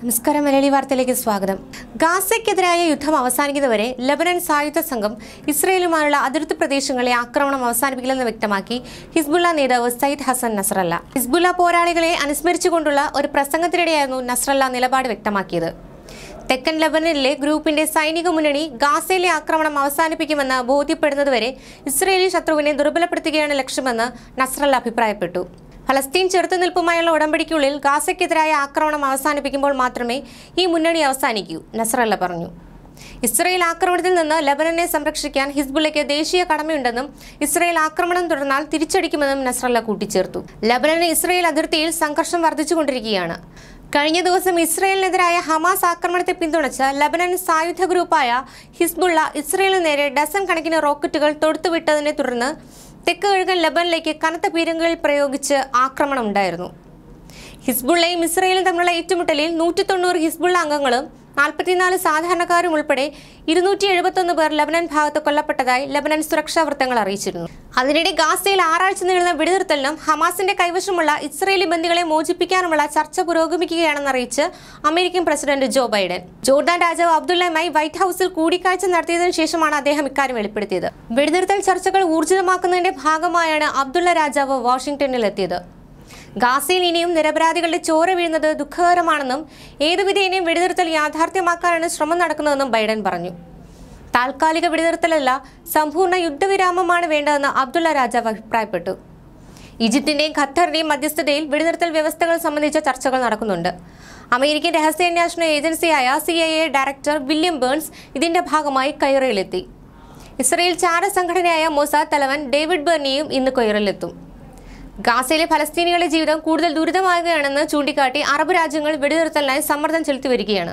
നമസ്കാരം മലയാളി വാർത്തയിലേക്ക് സ്വാഗതം ഗാസയ്ക്കെതിരായ യുദ്ധം അവസാനിക്കുന്നവരെ ലബനൻ സായുധ സംഘം ഇസ്രയേലുമായുള്ള അതിർത്തി പ്രദേശങ്ങളെ ആക്രമണം അവസാനിപ്പിക്കില്ലെന്ന് വ്യക്തമാക്കി ഹിസ്ബുള്ള നേതാവ് സയ്യിദ് ഹസൻ നസ്രല്ല ഹിസ്ബുള്ള പോരാളികളെ അനുസ്മരിച്ചുകൊണ്ടുള്ള ഒരു പ്രസംഗത്തിനിടെയായിരുന്നു നസ്രല്ല നിലപാട് വ്യക്തമാക്കിയത് തെക്കൻ ലബനനിലെ ഗ്രൂപ്പിന്റെ സൈനിക മുന്നണി ഗാസയിലെ ആക്രമണം അവസാനിപ്പിക്കുമെന്ന് ബോധ്യപ്പെടുന്നതുവരെ ഇസ്രയേലി ശത്രുവിനെ ദുർബലപ്പെടുത്തുകയാണ് ലക്ഷ്യമെന്ന് നസ്രല്ല അഭിപ്രായപ്പെട്ടു ഫലസ്തീൻ ചെറുത്തുനിൽപ്പുമായുള്ള ഉടമ്പടിക്കുള്ളിൽ ഗാസയ്ക്കെതിരായ ആക്രമണം അവസാനിപ്പിക്കുമ്പോൾ മാത്രമേ ഈ മുന്നണി അവസാനിക്കൂ നസറല്ല പറഞ്ഞു ഇസ്രയേൽ ആക്രമണത്തിൽ നിന്ന് ലബനനെ സംരക്ഷിക്കാൻ ഹിസ്ബുലയ്ക്ക് ദേശീയ കടമയുണ്ടെന്നും ഇസ്രയേൽ ആക്രമണം തുടർന്നാൽ തിരിച്ചടിക്കുമെന്നും നസ്രല്ല കൂട്ടിച്ചേർത്തു ലബനന് ഇസ്രയേൽ അതിർത്തിയിൽ സംഘർഷം വർദ്ധിച്ചുകൊണ്ടിരിക്കുകയാണ് കഴിഞ്ഞ ദിവസം ഇസ്രയേലിനെതിരായ ഹമാസ് ആക്രമണത്തെ പിന്തുണച്ച ലബനൻ സായുധ ഗ്രൂപ്പായ ഹിസ്ബുള്ള ഇസ്രയേലിന് നേരെ ഡസൺ കണക്കിന് റോക്കറ്റുകൾ തൊടുത്തുവിട്ടതിനെ തുടർന്ന് തെക്ക് കിഴക്കൻ ലബനിലേക്ക് കനത്ത പീരങ്കുകൾ പ്രയോഗിച്ച് ആക്രമണം ഉണ്ടായിരുന്നു ഹിസ്ബുള്ളയും ഇസ്രയേലും തമ്മിലുള്ള ഏറ്റുമുട്ടലിൽ നൂറ്റി തൊണ്ണൂറ് ഹിസ്ബുള്ള അംഗങ്ങളും നാൽപ്പത്തിനാല് സാധാരണക്കാരും ഉൾപ്പെടെ ഇരുന്നൂറ്റി എഴുപത്തൊന്ന് പേർ ലബനൻ ഭാഗത്ത് കൊല്ലപ്പെട്ടതായി ലബനൻ സുരക്ഷാ വൃത്തങ്ങൾ അറിയിച്ചിരുന്നു അതിനിടെ ഗാസയിൽ ആറാഴ്ച നീളുന്ന വെടിനിർത്തലിനും ഹമാസിന്റെ കൈവശമുള്ള ഇസ്രയേലി ബന്ദികളെ മോചിപ്പിക്കാനുമുള്ള ചർച്ച പുരോഗമിക്കുകയാണെന്ന് അറിയിച്ച് American President Joe Biden Jordan രാജാവ് അബ്ദുള്ളയുമായി വൈറ്റ് ഹൌസിൽ കൂടിക്കാഴ്ച നടത്തിയതിനു ശേഷമാണ് അദ്ദേഹം ഇക്കാര്യം വെളിപ്പെടുത്തിയത് വെടിനിർത്തൽ ചർച്ചകൾ ഊർജിതമാക്കുന്നതിന്റെ ഭാഗമായാണ് അബ്ദുള്ള രാജാവ് വാഷിംഗ്ടണിൽ എത്തിയത് ഗാസയിൽ ഇനിയും നിരപരാധികളുടെ ചോര വീഴുന്നത് ദുഃഖകരമാണെന്നും ഏതുവിധേനയും വെടിനിർത്തൽ യാഥാർത്ഥ്യമാക്കാനാണ് ശ്രമം നടക്കുന്നതെന്നും ബൈഡൻ പറഞ്ഞു താൽക്കാലിക വെടിനിർത്തലല്ല സമ്പൂർണ്ണ യുദ്ധവിരാമമാണ് വേണ്ടതെന്ന് അബ്ദുള്ള രാജാവ് അഭിപ്രായപ്പെട്ടു ഈജിപ്തിന്റെയും ഖത്തറിന്റെയും മധ്യസ്ഥതയിൽ വെടിനിർത്തൽ വ്യവസ്ഥകൾ സംബന്ധിച്ച ചർച്ചകൾ നടക്കുന്നുണ്ട് അമേരിക്കൻ രഹസ്യാന്വേഷണ ഏജൻസിയായ C I A director William Burns ഇതിന്റെ ഭാഗമായി കൈറയിലെത്തി ഇസ്രയേൽ ചാര സംഘടനയായ മൊസാദ് തലവൻ ഡേവിഡ് ബെർണിയും ഇന്ന് കൊയ്റയിലെത്തും ഗാസയിലെ ഫലസ്തീനികളുടെ ജീവിതം കൂടുതൽ ദുരിതമാകുകയാണെന്ന് ചൂണ്ടിക്കാട്ടി അറബ് രാജ്യങ്ങൾ വെടിനിർത്തലിനായി സമ്മർദ്ദം ചെലുത്തി വരികയാണ്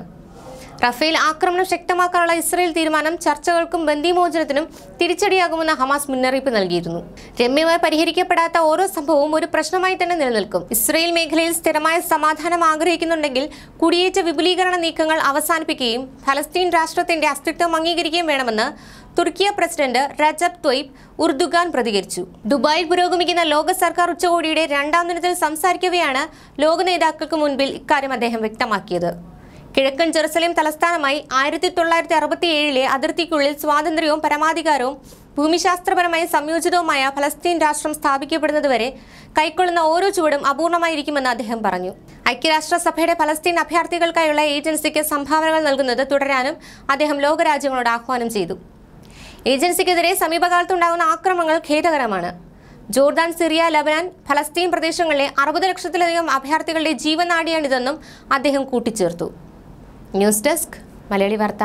റഫേൽ ആക്രമണം ശക്തമാക്കാനുള്ള ഇസ്രയേൽ തീരുമാനം ചർച്ചകൾക്കും ബന്ദിമോചനത്തിനും തിരിച്ചടിയാകുമെന്ന് ഹമാസ് മുന്നറിയിപ്പ് നൽകിയിരുന്നു രമ്യമായി പരിഹരിക്കപ്പെടാത്ത ഓരോ സംഭവവും ഒരു പ്രശ്നമായി തന്നെ നിലനിൽക്കും ഇസ്രയേൽ മേഖലയിൽ സ്ഥിരമായ സമാധാനം ആഗ്രഹിക്കുന്നുണ്ടെങ്കിൽ കുടിയേറ്റ വിപുലീകരണ നീക്കങ്ങൾ അവസാനിപ്പിക്കുകയും ഫലസ്തീൻ രാഷ്ട്രത്തിന്റെ അസ്തിത്വം അംഗീകരിക്കുകയും വേണമെന്ന് തുർക്കിയ പ്രസിഡന്റ് റജബ് ത്വയ്ബ് ഉർദുഗാൻ പ്രതികരിച്ചു ദുബായിൽ പുരോഗമിക്കുന്ന ലോക സർക്കാർ ഉച്ചകോടിയുടെ രണ്ടാം ദിനത്തിൽ സംസാരിക്കവെയാണ് ലോക നേതാക്കൾക്ക് മുൻപിൽ ഇക്കാര്യം അദ്ദേഹം വ്യക്തമാക്കിയത് കിഴക്കൻ ജെറുസലേം തലസ്ഥാനമായി ആയിരത്തി തൊള്ളായിരത്തി അറുപത്തി ഏഴിലെ അതിർത്തിക്കുള്ളിൽ സ്വാതന്ത്ര്യവും പരമാധികാരവും ഭൂമിശാസ്ത്രപരമായി സംയോജിതവുമായ ഫലസ്തീൻ രാഷ്ട്രം സ്ഥാപിക്കപ്പെടുന്നതുവരെ കൈക്കൊള്ളുന്ന ഓരോ ചുവടും അപൂർണമായിരിക്കുമെന്ന് അദ്ദേഹം പറഞ്ഞു ഐക്യരാഷ്ട്രസഭയുടെ ഫലസ്തീൻ അഭയാർത്ഥികൾക്കായുള്ള ഏജൻസിക്ക് സംഭാവനകൾ നൽകുന്നത് തുടരാനും അദ്ദേഹം ലോകരാജ്യങ്ങളോട് ആഹ്വാനം ചെയ്തു ഏജൻസിക്കെതിരെ സമീപകാലത്തുണ്ടാകുന്ന ആക്രമണങ്ങൾ ഖേദകരമാണ് ജോർദാൻ സിറിയ ലബനാൻ ഫലസ്തീൻ പ്രദേശങ്ങളിലെ അറുപത് ലക്ഷത്തിലധികം അഭയാർത്ഥികളുടെ ജീവനാടിയാണിതെന്നും അദ്ദേഹം കൂട്ടിച്ചേർത്തു ന്യൂസ് ഡെസ്ക് മലയാളി വാർത്ത